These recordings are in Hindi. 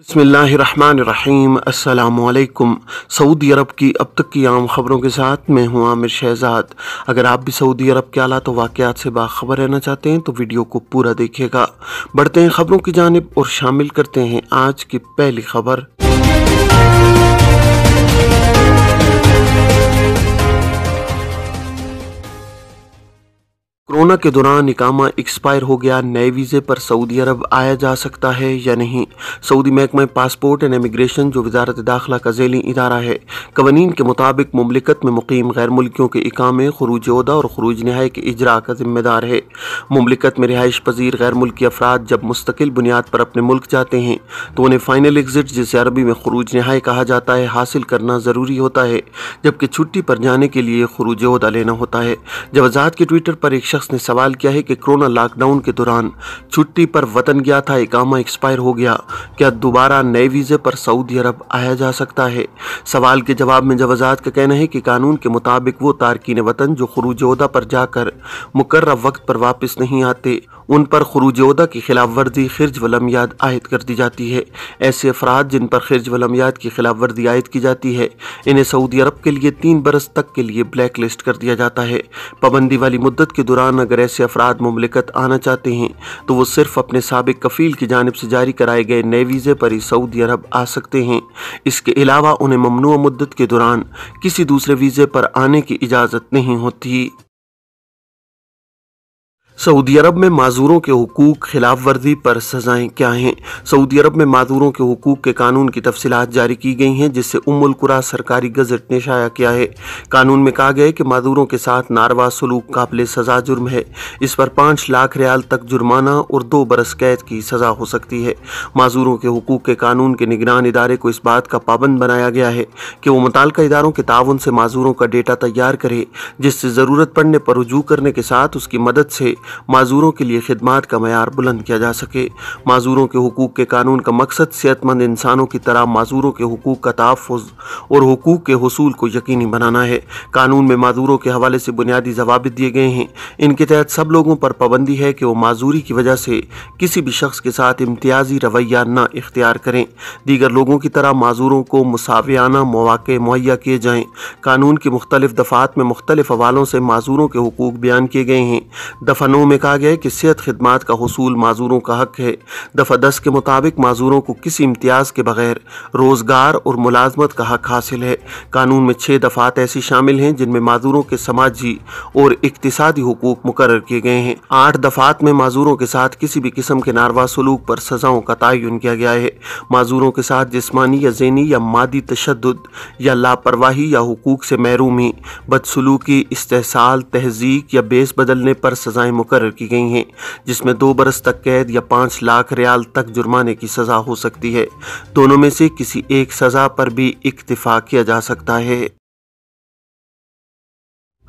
बसमीम् अल्लाम सऊदी अरब की अब तक की आम ख़बरों के साथ मैं हूं आमिर शहजाद अगर आप भी सऊदी अरब के आला तो वाक़ात से बाखबर रहना चाहते हैं तो वीडियो को पूरा देखिएगा बढ़ते हैं ख़बरों की जानब और शामिल करते हैं आज की पहली खबर कोरोना के दौरान इकामा एक्सपायर हो गया नए वीज़े पर सऊदी अरब आया जा सकता है या नहीं सऊदी महकमा पासपोर्ट एंड इमिग्रेशन जो वजारत दाखिला का झैली इदारा है कवानीन के मुताबिक ममलिकत में मुकीम गैर मुल्कियों के इकामे खरूज अहदा और खरूज नहाय के इजरा का जिम्मेदार है ममलिकत में रिहाइश पजीर गैर मुल्की अफराद जब मुस्तकिल बुनियाद पर अपने मुल्क जाते हैं तो उन्हें फ़ाइनल एग्ज़िट जिसे अरबी में खरूज नहाय कहा जाता है हासिल करना ज़रूरी होता है जबकि छुट्टी पर जाने के लिए खरूज अहदा लेना होता है जब आज़ाद के ट्विटर पर एक शख्स ने सवाल किया है कि कोरोना लॉकडाउन के दौरान छुट्टी पर वतन गया था इकामा एक्सपायर हो गया क्या दोबारा नए वीज़े पर सऊदी अरब आया जा सकता है सवाल के जवाब में जवाजात का कहना है कि कानून के मुताबिक वो तारकिन वतन जो खरूज पर जाकर मुकर्र वक्त पर वापस नहीं आते उन पर खरूजोदा की खिलाफ वर्जी खर्ज वलमियात आयद कर दी जाती है ऐसे अफराद जिन पर खर्ज वलमियात की खिलाफ वर्जी आयद की जाती है इन्हें सऊदी अरब के लिए तीन बरस तक के लिए ब्लैक लिस्ट कर दिया जाता है पाबंदी वाली मुद्दत के दौरान अगर ऐसे अफराद ममलिकत आना चाहते हैं तो वो सिर्फ अपने सबक कफील की जानब से जारी कराए गए नए वीज़े पर ही सऊदी अरब आ सकते हैं इसके अलावा उन्हें ममनू मुद्दत के दौरान किसी दूसरे वीज़े पर आने की इजाज़त नहीं होती सऊदी अरब में माजूरों के हकूक खिलाफ वर्जी पर सजाएं क्या हैं सऊदी अरब में माजूरों के हकूक के कानून की तफसीत जारी की गई हैं जिससे उमुल कुरा सरकारी गजट ने शाया किया है कानून में कहा गया है कि माजूरों के साथ नारवा सलूक काबिल सजा जुर्म है इस पर पाँच लाख रियाल तक जुर्माना और दो बरस कैद की सजा हो सकती है माजूरों के हकूक के कानून के निगरान इदारे को इस बात का पाबंद बनाया गया है कि वो मुतल इदारों के ताउन से माजूरों का डेटा तैयार करे जिससे ज़रूरत पड़ने पर रजू करने के साथ उसकी मदद से माजूरों के लिए खिदमत का मैार बुलंद किया जा सके माजूरों के हकूक़ के कानून का मकसद सेहतमंद इंसानों की तरह माजूरों के हकूक़ का तहफ़ और हकूक़ के हसूल को यकीनी बनाना है कानून में माजूरों के हवाले से बुनियादी जवाब दिए गए हैं इनके तहत सब लोगों पर पाबंदी है कि वो माजूरी की वजह से किसी भी शख्स के साथ इम्तियाजी रवैया न इख्तियार करें दीगर लोगों की तरह माजूरों को मसावियाना मौाक़े मुहैया किए जाएँ कानून की मुख्तलिफ दफ़ात में मुख्तलिफ हवालों से माजूरों के हकूक़ बयान किए गए हैं दफ़ा मसनू में कहा गया है कि सेहत खदमात का हसूल माजूरों का हक है दफ़ा दस के मुताबिक माजूरों को किसी इम्तियाज़ के बगैर रोज़गार और मुलाजमत का हक हासिल है कानून में छः दफ़ात ऐसी शामिल हैं जिनमें माजूरों के समाजी और इकतदी हकूक मुकर किए गए हैं आठ दफ़ात में माजूरों के साथ किसी भी किस्म के नारवा सलूक पर सज़ाओं का तयन किया गया है माजूरों के साथ जिसमानी या जैनी या मादी तशद या लापरवाही या हकूक से महरूमी बदसलूकी इस्तेसाल तहजीक या बेस बदलने पर सजाएं मुकर की गई हैं जिसमें दो बरस तक कैद या पाँच लाख रियाल तक जुर्माने की सज़ा हो सकती है दोनों में से किसी एक सज़ा पर भी इक्तफा किया जा सकता है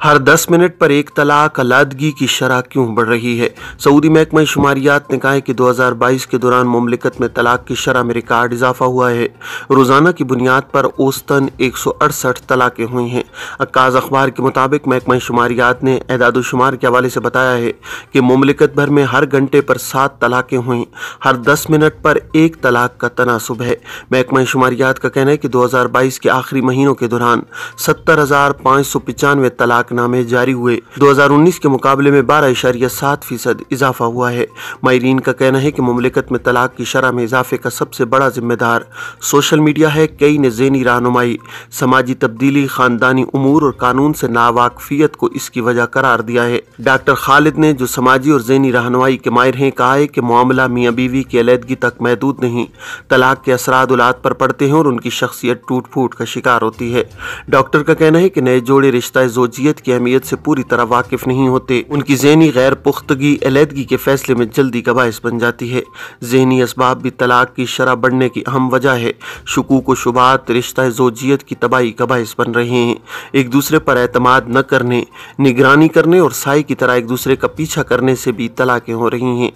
हर 10 मिनट पर एक तलाक अलादगी की शरह क्यों बढ़ रही है सऊदी महकमा शुमारियात ने कहा है कि 2022 के दौरान ममलिकत में तलाक की शरह में रिकार्ड इजाफा हुआ है रोज़ाना की बुनियाद पर औसतन एक सौ अड़सठ तलाक़ें हुई हैं अक्काज अखबार के मुताबिक महकमा शुमारियात ने शुमार के हवाले से बताया है कि ममलिकत भर में हर घंटे पर सात तलाक़ें हुई हर दस मिनट पर एक तलाक का तनासब है महकमा शुमारियात का कहना है कि दो हज़ार बाईस के आखिरी महीनों के दौरान सत्तर हज़ार पाँच सौ पचानवे तलाक हलाकनामे जारी हुए 2019 के मुकाबले में बारह इशारिया सात फीसद इजाफा हुआ है मायरीन का कहना है कि ममलिकत में तलाक की शरह में इजाफे का सबसे बड़ा जिम्मेदार सोशल मीडिया है कई ने जहनी रहनुमाई समाजी तब्दीली खानदानी उमूर और कानून से नावाकफियत को इसकी वजह करार दिया है डॉक्टर खालिद ने जो समाजी और जैनी रहनुमाई के माहिर हैं कहा है कि मामला मियाँ बीवी की अलीदगी तक महदूद नहीं तलाक के असरा औलाद पर पड़ते हैं और उनकी शख्सियत टूट फूट का शिकार होती है डॉक्टर का कहना है कि नए जोड़े रिश्ता शख्सियत की अहमियत से पूरी तरह वाकिफ नहीं होते उनकी जहनी गैर पुख्तगी अलीदगी के फैसले में जल्दी का बायस बन जाती है जहनी इसबाब भी तलाक की शरह बढ़ने की अहम वजह है शकूक व शुबात रिश्ता जोजियत की तबाही का बायस बन रहे हैं एक दूसरे पर अतमाद न करने निगरानी करने और साय की तरह एक दूसरे का पीछा करने से भी तलाकें हो रही हैं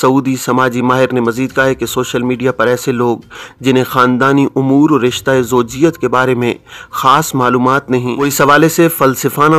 सऊदी समाजी माहिर ने मजीद कहा है कि सोशल मीडिया पर ऐसे लोग जिन्हें ख़ानदानी अमूर और रिश्ता जोजियत के बारे में ख़ास मालूम नहीं वो इस हवाले से फलसफाना